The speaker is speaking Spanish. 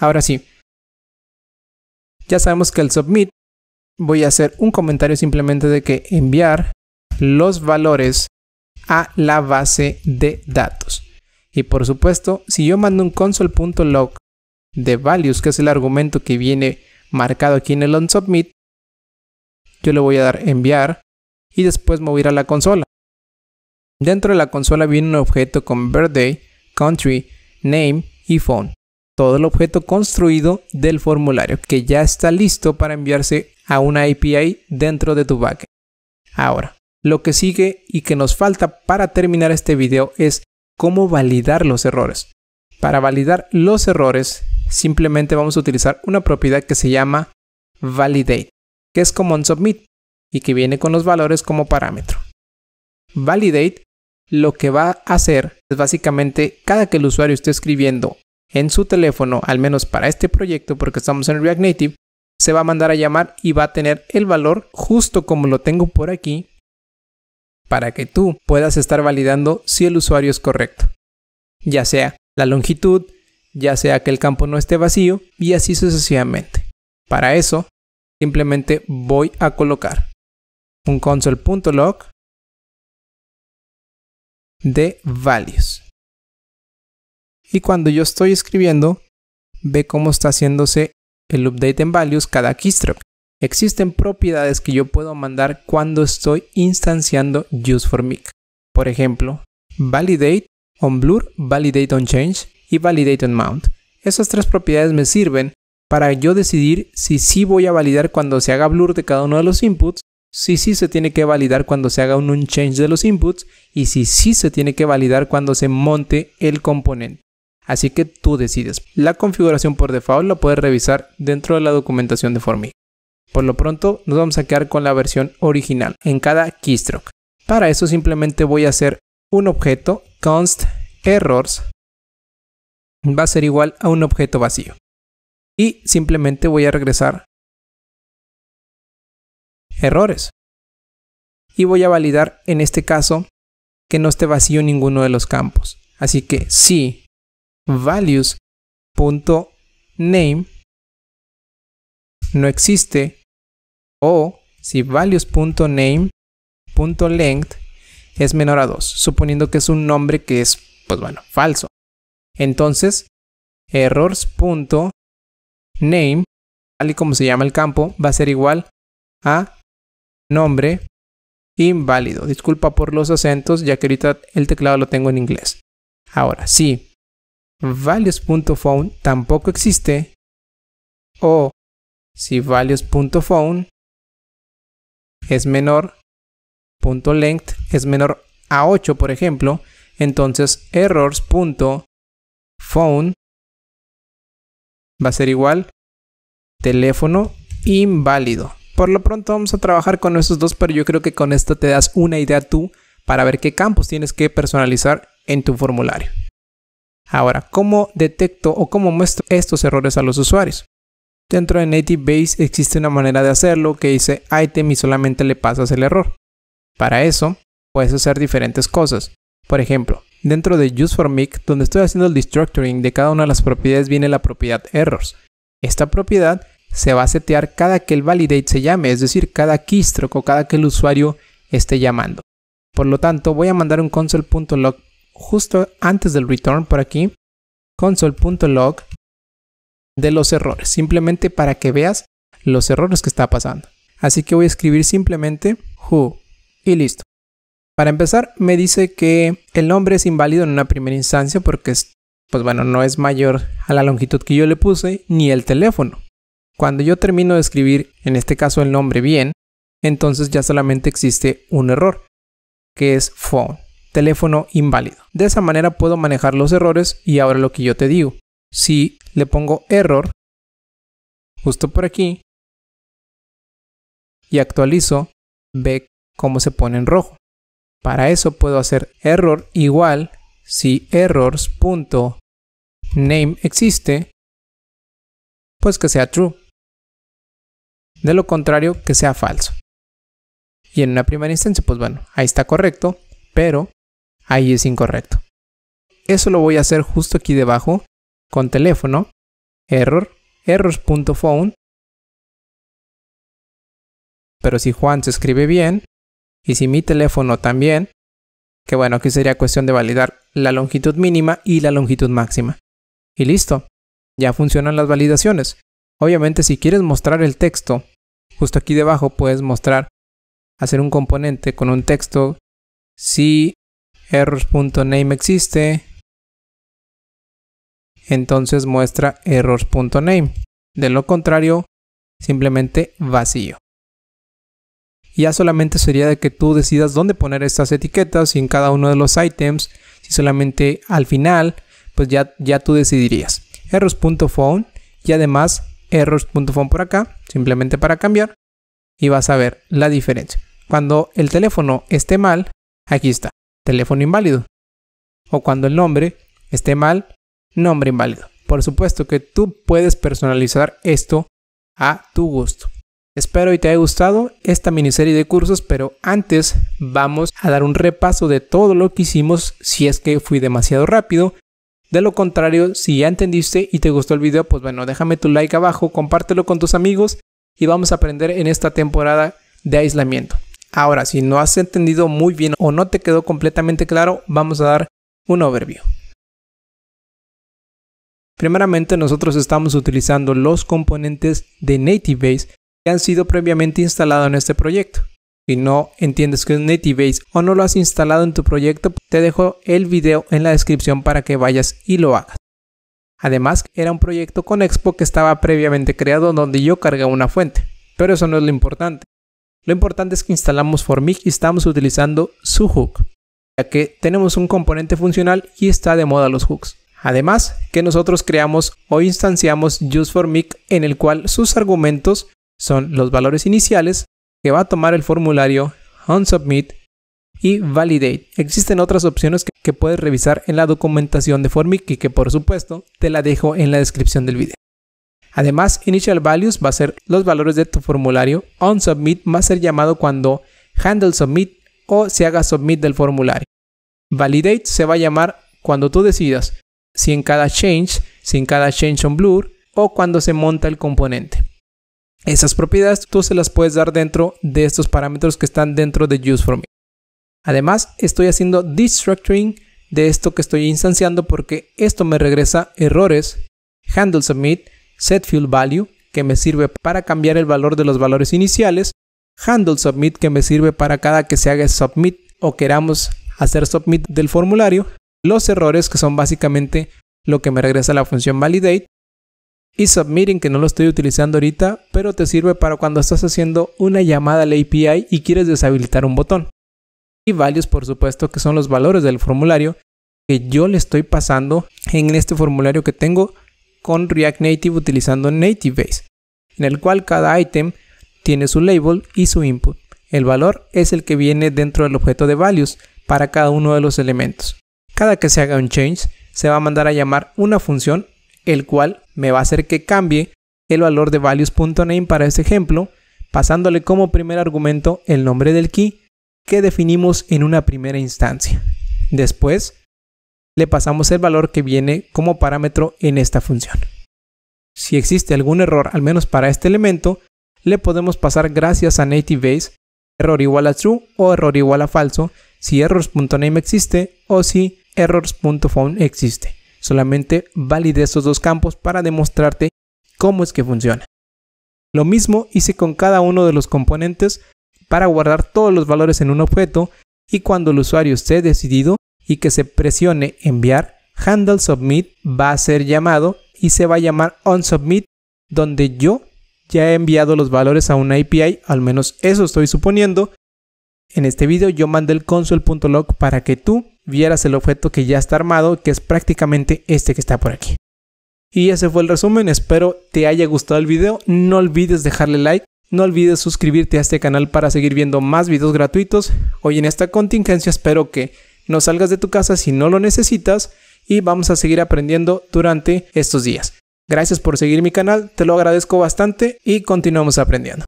Ahora sí. Ya sabemos que el submit voy a hacer un comentario simplemente de que enviar los valores a la base de datos. Y por supuesto, si yo mando un console.log de values, que es el argumento que viene marcado aquí en el onSubmit, yo le voy a dar enviar y después mover a a la consola. Dentro de la consola viene un objeto con birthday, country, name y phone todo el objeto construido del formulario que ya está listo para enviarse a una API dentro de tu backend. Ahora, lo que sigue y que nos falta para terminar este video es cómo validar los errores. Para validar los errores, simplemente vamos a utilizar una propiedad que se llama validate, que es como un submit y que viene con los valores como parámetro. Validate lo que va a hacer es básicamente cada que el usuario esté escribiendo en su teléfono, al menos para este proyecto, porque estamos en React Native, se va a mandar a llamar y va a tener el valor justo como lo tengo por aquí para que tú puedas estar validando si el usuario es correcto. Ya sea la longitud, ya sea que el campo no esté vacío y así sucesivamente. Para eso, simplemente voy a colocar un console.log de values. Y cuando yo estoy escribiendo, ve cómo está haciéndose el update en values cada keystroke. Existen propiedades que yo puedo mandar cuando estoy instanciando useForMic. Por ejemplo, validate on blur, validate on change y validate on mount. Esas tres propiedades me sirven para yo decidir si sí voy a validar cuando se haga blur de cada uno de los inputs, si sí se tiene que validar cuando se haga un change de los inputs y si sí se tiene que validar cuando se monte el componente así que tú decides. La configuración por default la puedes revisar dentro de la documentación de Formik. Por lo pronto nos vamos a quedar con la versión original en cada keystroke. Para eso simplemente voy a hacer un objeto const errors va a ser igual a un objeto vacío. Y simplemente voy a regresar errores. Y voy a validar en este caso que no esté vacío ninguno de los campos. Así que sí values.name no existe o si values.name.length es menor a 2, suponiendo que es un nombre que es, pues bueno, falso. Entonces, errors.name, tal y como se llama el campo, va a ser igual a nombre inválido. Disculpa por los acentos, ya que ahorita el teclado lo tengo en inglés. Ahora, sí, values.phone tampoco existe o si values.phone es menor, length es menor a 8 por ejemplo, entonces errors.phone va a ser igual teléfono inválido. Por lo pronto vamos a trabajar con esos dos, pero yo creo que con esto te das una idea tú para ver qué campos tienes que personalizar en tu formulario. Ahora, ¿cómo detecto o cómo muestro estos errores a los usuarios? Dentro de Native Base existe una manera de hacerlo que dice item y solamente le pasas el error. Para eso, puedes hacer diferentes cosas. Por ejemplo, dentro de UseForMic, donde estoy haciendo el destructuring de cada una de las propiedades, viene la propiedad errors. Esta propiedad se va a setear cada que el validate se llame, es decir, cada keystroke o cada que el usuario esté llamando. Por lo tanto, voy a mandar un console.log justo antes del return por aquí, console.log de los errores, simplemente para que veas los errores que está pasando. Así que voy a escribir simplemente who y listo. Para empezar, me dice que el nombre es inválido en una primera instancia porque es, pues bueno, no es mayor a la longitud que yo le puse ni el teléfono. Cuando yo termino de escribir, en este caso el nombre bien, entonces ya solamente existe un error, que es phone teléfono inválido. De esa manera puedo manejar los errores y ahora lo que yo te digo. Si le pongo error, justo por aquí, y actualizo, ve cómo se pone en rojo. Para eso puedo hacer error igual si errors.name existe, pues que sea true. De lo contrario, que sea falso. Y en una primera instancia, pues bueno, ahí está correcto, pero ahí es incorrecto. Eso lo voy a hacer justo aquí debajo con teléfono, error, errors.phone. Pero si Juan se escribe bien y si mi teléfono también, que bueno, aquí sería cuestión de validar la longitud mínima y la longitud máxima. Y listo, ya funcionan las validaciones. Obviamente si quieres mostrar el texto, justo aquí debajo puedes mostrar, hacer un componente con un texto si errors.name existe, entonces muestra errors.name. De lo contrario, simplemente vacío. Ya solamente sería de que tú decidas dónde poner estas etiquetas y en cada uno de los items, si solamente al final, pues ya, ya tú decidirías. Errors.phone y además errors.phone por acá, simplemente para cambiar y vas a ver la diferencia. Cuando el teléfono esté mal, aquí está teléfono inválido. O cuando el nombre esté mal, nombre inválido. Por supuesto que tú puedes personalizar esto a tu gusto. Espero y te haya gustado esta miniserie de cursos, pero antes vamos a dar un repaso de todo lo que hicimos si es que fui demasiado rápido. De lo contrario, si ya entendiste y te gustó el video, pues bueno, déjame tu like abajo, compártelo con tus amigos y vamos a aprender en esta temporada de aislamiento. Ahora, si no has entendido muy bien o no te quedó completamente claro, vamos a dar un overview. Primeramente, nosotros estamos utilizando los componentes de NativeBase que han sido previamente instalados en este proyecto. Si no entiendes que es NativeBase o no lo has instalado en tu proyecto, te dejo el video en la descripción para que vayas y lo hagas. Además, era un proyecto con Expo que estaba previamente creado donde yo cargué una fuente, pero eso no es lo importante. Lo importante es que instalamos Formic y estamos utilizando su hook, ya que tenemos un componente funcional y está de moda los hooks. Además, que nosotros creamos o instanciamos useFormic en el cual sus argumentos son los valores iniciales que va a tomar el formulario onSubmit y validate. Existen otras opciones que puedes revisar en la documentación de Formic y que por supuesto te la dejo en la descripción del video. Además, initial values va a ser los valores de tu formulario. On submit va a ser llamado cuando handle submit o se haga submit del formulario. Validate se va a llamar cuando tú decidas si en cada change, si en cada change on blur o cuando se monta el componente. Esas propiedades tú se las puedes dar dentro de estos parámetros que están dentro de useForMe. Además, estoy haciendo destructuring de esto que estoy instanciando porque esto me regresa errores, handle submit, setFieldValue que me sirve para cambiar el valor de los valores iniciales, handleSubmit, que me sirve para cada que se haga submit o queramos hacer submit del formulario, los errores, que son básicamente lo que me regresa la función validate, y submitting, que no lo estoy utilizando ahorita, pero te sirve para cuando estás haciendo una llamada al API y quieres deshabilitar un botón. Y values, por supuesto, que son los valores del formulario que yo le estoy pasando en este formulario que tengo con React Native utilizando NativeBase, en el cual cada item tiene su label y su input. El valor es el que viene dentro del objeto de values para cada uno de los elementos. Cada que se haga un change, se va a mandar a llamar una función, el cual me va a hacer que cambie el valor de values.name para este ejemplo, pasándole como primer argumento el nombre del key que definimos en una primera instancia. Después, le pasamos el valor que viene como parámetro en esta función. Si existe algún error, al menos para este elemento, le podemos pasar gracias a NativeBase error igual a true o error igual a falso si errors.name existe o si errors.phone existe. Solamente valide estos dos campos para demostrarte cómo es que funciona. Lo mismo hice con cada uno de los componentes para guardar todos los valores en un objeto y cuando el usuario esté decidido y que se presione enviar, handle submit va a ser llamado y se va a llamar on submit donde yo ya he enviado los valores a una API, al menos eso estoy suponiendo. En este video yo mandé el console.log para que tú vieras el objeto que ya está armado, que es prácticamente este que está por aquí. Y ese fue el resumen, espero te haya gustado el video, no olvides dejarle like, no olvides suscribirte a este canal para seguir viendo más videos gratuitos. Hoy en esta contingencia espero que no salgas de tu casa si no lo necesitas y vamos a seguir aprendiendo durante estos días. Gracias por seguir mi canal, te lo agradezco bastante y continuamos aprendiendo.